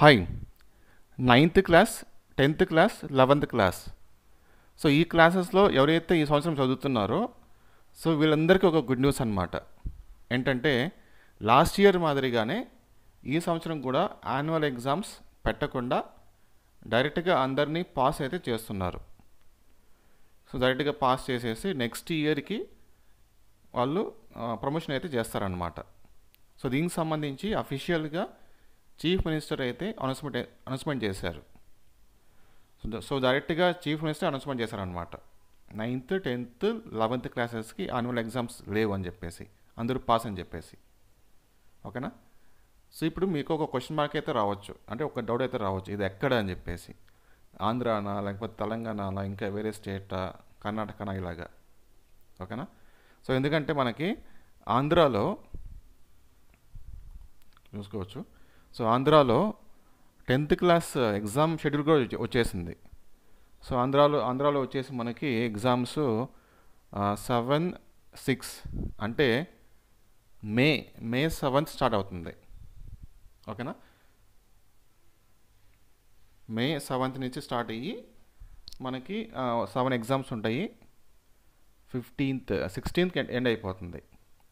hi ninth class tenth class eleventh class so ఈ క్లాసెస్లో ఎవరైతే ఈ సంవత్సరం చదువుతున్నారో సో వీళ్ళందరికీ ఒక గుడ్ న్యూస్ అనమాట ఏంటంటే లాస్ట్ ఇయర్ మాదిరిగానే ఈ సంవత్సరం కూడా యాన్యువల్ ఎగ్జామ్స్ పెట్టకుండా డైరెక్ట్గా అందరినీ పాస్ అయితే చేస్తున్నారు సో డైరెక్ట్గా పాస్ చేసేసి నెక్స్ట్ ఇయర్కి వాళ్ళు ప్రమోషన్ అయితే చేస్తారనమాట సో దీనికి సంబంధించి అఫీషియల్గా చీఫ్ మినిస్టర్ అయితే అనౌన్స్మెంట్ అనౌన్స్మెంట్ చేశారు సో డైరెక్ట్గా చీఫ్ మినిస్టర్ అనౌన్స్మెంట్ చేశారనమాట నైన్త్ టెన్త్ లెవెన్త్ క్లాసెస్కి యాన్యువల్ ఎగ్జామ్స్ లేవు అని చెప్పేసి అందరూ పాస్ అని చెప్పేసి ఓకేనా సో ఇప్పుడు మీకు ఒక క్వశ్చన్ మార్క్ అయితే రావచ్చు అంటే ఒక డౌట్ అయితే రావచ్చు ఇది ఎక్కడ అని చెప్పేసి ఆంధ్రానా లేకపోతే తెలంగాణ ఇంకా వేరే స్టేటా కర్ణాటకనా ఇలాగా ఓకేనా సో ఎందుకంటే మనకి ఆంధ్రాలో చూసుకోవచ్చు సో ఆంధ్రాలో టెన్త్ క్లాస్ ఎగ్జామ్ షెడ్యూల్ కూడా వచ్చేసింది సో ఆంధ్రాలో ఆంధ్రాలో వచ్చేసి మనకి ఎగ్జామ్స్ సెవెన్ సిక్స్ అంటే మే మే సెవెంత్ స్టార్ట్ అవుతుంది ఓకేనా మే సెవెంత్ నుంచి స్టార్ట్ అయ్యి మనకి సెవెన్ ఎగ్జామ్స్ ఉంటాయి ఫిఫ్టీన్త్ సిక్స్టీన్త్ ఎండ్ అయిపోతుంది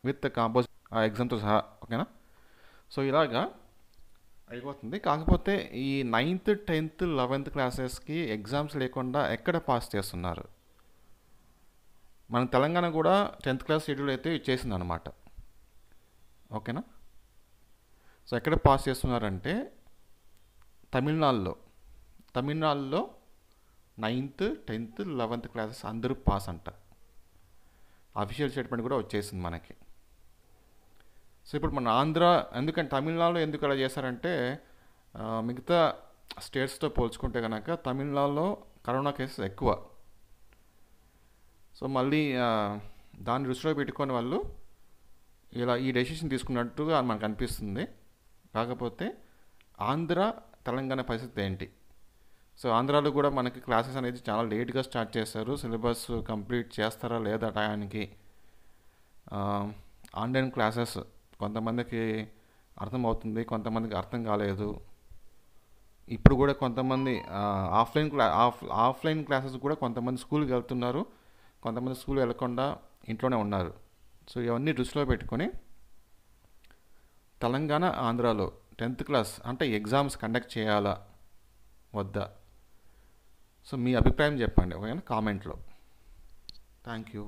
విత్ కాంపోజ్ ఆ ఎగ్జామ్తో సహా ఓకేనా సో ఇలాగా అయిపోతుంది కాకపోతే ఈ నైన్త్ టెన్త్ లెవెన్త్ క్లాసెస్కి ఎగ్జామ్స్ లేకుండా ఎక్కడ పాస్ చేస్తున్నారు మన తెలంగాణ కూడా టెన్త్ క్లాస్ షెడ్యూల్ అయితే చేసింది అనమాట ఓకేనా సో ఎక్కడ పాస్ చేస్తున్నారంటే తమిళనాడులో తమిళనాడులో నైన్త్ టెన్త్ లెవెన్త్ క్లాసెస్ అందరూ పాస్ అంట అఫీషియల్ స్టేట్మెంట్ కూడా వచ్చేసింది మనకి సో ఇప్పుడు మన ఆంధ్ర ఎందుకంటే తమిళనాడులో ఎందుకు అలా చేశారంటే మిగతా స్టేట్స్తో పోల్చుకుంటే కనుక తమిళనాడులో కరోనా కేసెస్ ఎక్కువ సో మళ్ళీ దాన్ని రుచిలో పెట్టుకొని వాళ్ళు ఇలా ఈ డెసిషన్ తీసుకున్నట్టుగా మనకు అనిపిస్తుంది కాకపోతే ఆంధ్ర తెలంగాణ పరిస్థితి ఏంటి సో ఆంధ్రాలో కూడా మనకి క్లాసెస్ అనేది చాలా లేట్గా స్టార్ట్ చేశారు సిలబస్ కంప్లీట్ చేస్తారా లేదా టయానికి ఆన్లైన్ క్లాసెస్ కొంతమందికి అర్థమవుతుంది కొంతమందికి అర్థం కాలేదు ఇప్పుడు కూడా కొంతమంది ఆఫ్లైన్ క్లా ఆఫ్ ఆఫ్లైన్ క్లాసెస్ కూడా కొంతమంది స్కూల్కి వెళ్తున్నారు కొంతమంది స్కూల్ వెళ్లకుండా ఇంట్లోనే ఉన్నారు సో ఇవన్నీ దృష్టిలో పెట్టుకొని తెలంగాణ ఆంధ్రాలో టెన్త్ క్లాస్ అంటే ఎగ్జామ్స్ కండక్ట్ చేయాలా వద్దా సో మీ అభిప్రాయం చెప్పండి ఓకేనా కామెంట్లో థ్యాంక్ యూ